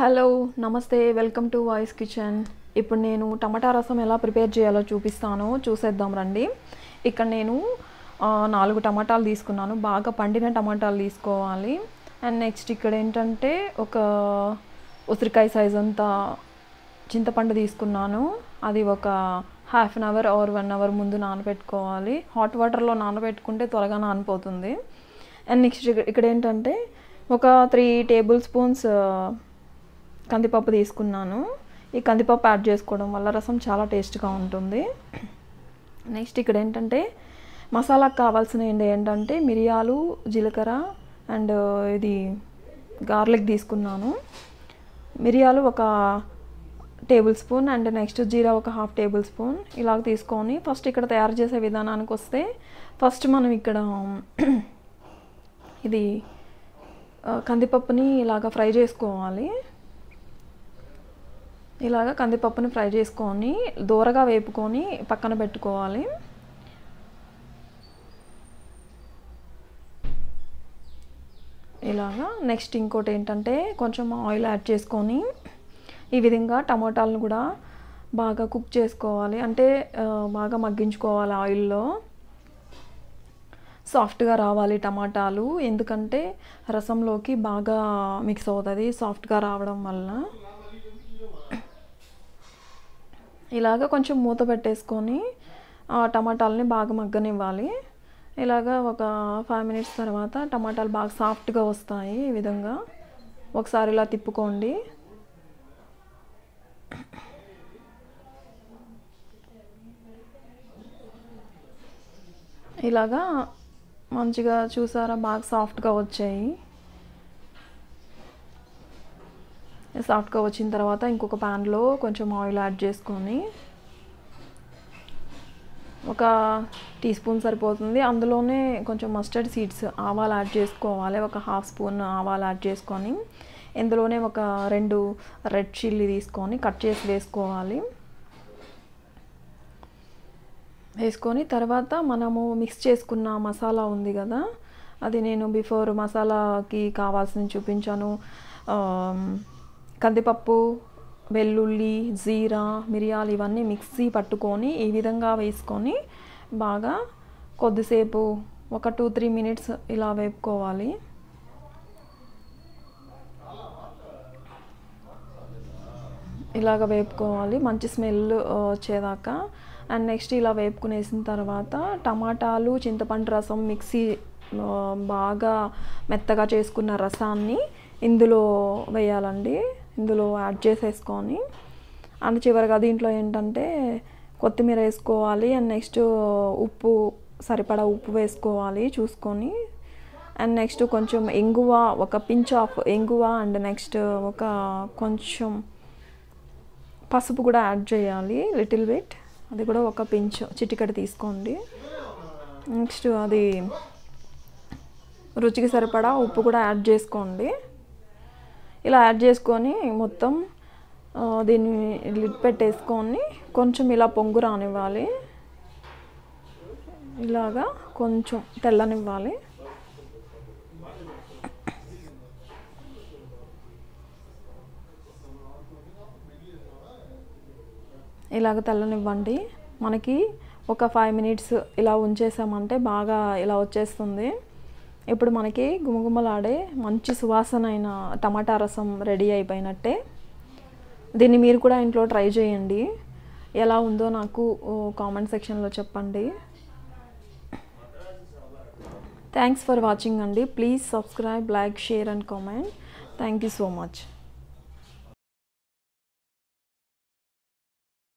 hello నమస్తే welcome to voice kitchen ఇప్పుడు నేను టమాటా రసం ఎలా ప్రిపేర్ చేయాలో చూపిస్తాను చూసేద్దాం రండి ఇక్కడ నేను నాలుగు టమాటాలు తీసుకున్నాను బాగా పండిన టమాటాలు తీసుకోవాలి అండ్ నెక్స్ట్ ఇక్కడ ఏంటంటే ఒక ఉసిరికాయ సైజ్ అంతా చింతపండు తీసుకున్నాను అది ఒక half an hour or one hour ముందు నానబెట్టుకోవాలి హాట్ వాటర్లో నానబెట్టుకుంటే త్వరగా నానిపోతుంది అండ్ నెక్స్ట్ ఇక్కడ ఏంటంటే ఒక త్రీ టేబుల్ స్పూన్స్ కందిపప్పు తీసుకున్నాను ఈ కందిపప్పు యాడ్ చేసుకోవడం వల్ల రసం చాలా టేస్ట్గా ఉంటుంది నెక్స్ట్ ఇక్కడ ఏంటంటే మసాలాకు కావాల్సిన ఏంటంటే మిరియాలు జీలకర్ర అండ్ ఇది గార్లిక్ తీసుకున్నాను మిరియాలు ఒక టేబుల్ స్పూన్ అండ్ నెక్స్ట్ జీరా ఒక హాఫ్ టేబుల్ స్పూన్ ఇలాగ తీసుకొని ఫస్ట్ ఇక్కడ తయారు చేసే విధానానికి వస్తే ఫస్ట్ మనం ఇక్కడ ఇది కందిపప్పుని ఇలాగ ఫ్రై చేసుకోవాలి ఇలాగ కందిపప్పుని ఫ్రై చేసుకొని దూరగా వేపుకొని పక్కన పెట్టుకోవాలి ఇలాగా నెక్స్ట్ ఇంకోటి ఏంటంటే కొంచెం ఆయిల్ యాడ్ చేసుకొని ఈ విధంగా టమాటాలను కూడా బాగా కుక్ చేసుకోవాలి అంటే బాగా మగ్గించుకోవాలి ఆయిల్లో సాఫ్ట్గా రావాలి టమాటాలు ఎందుకంటే రసంలోకి బాగా మిక్స్ అవుతుంది సాఫ్ట్గా రావడం వల్ల ఇలాగ కొంచెం మూత పెట్టేసుకొని టమాటాలని బాగా మగ్గనివ్వాలి ఇలాగ ఒక ఫైవ్ మినిట్స్ తర్వాత టమాటాలు బాగా సాఫ్ట్గా వస్తాయి ఈ విధంగా ఒకసారి ఇలా తిప్పుకోండి ఇలాగా మంచిగా చూసారా బాగా సాఫ్ట్గా వచ్చాయి సాఫ్ట్గా వచ్చిన తర్వాత ఇంకొక ప్యాన్లో కొంచెం ఆయిల్ యాడ్ చేసుకొని ఒక టీ స్పూన్ సరిపోతుంది అందులోనే కొంచెం మస్టర్డ్ సీడ్స్ ఆవాలు యాడ్ చేసుకోవాలి ఒక హాఫ్ స్పూన్ ఆవాలు యాడ్ చేసుకొని ఇందులోనే ఒక రెండు రెడ్ చిల్లీ తీసుకొని కట్ చేసి వేసుకోవాలి వేసుకొని తర్వాత మనము మిక్స్ చేసుకున్న మసాలా ఉంది కదా అది నేను బిఫోర్ మసాలాకి కావాల్సింది చూపించాను కందిపప్పు వెల్లుల్లి జీరా మిరియాలు ఇవన్నీ మిక్సీ పట్టుకొని ఈ విధంగా వేసుకొని బాగా కొద్దిసేపు ఒక టూ త్రీ మినిట్స్ ఇలా వేపుకోవాలి ఇలాగ వేపుకోవాలి మంచి స్మెల్ వచ్చేదాకా అండ్ నెక్స్ట్ ఇలా వేపుకునేసిన తర్వాత టమాటాలు చింతపండు రసం మిక్సీ బాగా మెత్తగా చేసుకున్న రసాన్ని ఇందులో వేయాలండి ఇందులో యాడ్ చేసేసుకొని అండ్ చివరిగా దీంట్లో ఏంటంటే కొత్తిమీర వేసుకోవాలి అండ్ నెక్స్ట్ ఉప్పు సరిపడా ఉప్పు వేసుకోవాలి చూసుకొని అండ్ నెక్స్ట్ కొంచెం ఎంగువ ఒక పించ్ ఆఫ్ ఎంగువ అండ్ నెక్స్ట్ ఒక కొంచెం పసుపు కూడా యాడ్ చేయాలి లిటిల్ బిట్ అది కూడా ఒక పించ్ చిటికడ తీసుకోండి నెక్స్ట్ అది రుచికి సరిపడా ఉప్పు కూడా యాడ్ చేసుకోండి ఇలా యాడ్ చేసుకొని మొత్తం దీన్ని లిడ్ పెట్టేసుకొని కొంచెం ఇలా పొంగు రానివ్వాలి ఇలాగా కొంచెం తెల్లనివ్వాలి ఇలాగ తెల్లనివ్వండి మనకి ఒక ఫైవ్ మినిట్స్ ఇలా ఉంచేసామంటే బాగా ఇలా వచ్చేస్తుంది ఇప్పుడు మనకి గుమగుమలాడే మంచి సువాసన అయిన టమాటా రసం రెడీ అయిపోయినట్టే దీన్ని మీరు కూడా ఇంట్లో ట్రై చేయండి ఎలా ఉందో నాకు కామెంట్ సెక్షన్లో చెప్పండి థ్యాంక్స్ ఫర్ వాచింగ్ అండి please subscribe like share and comment thank you so much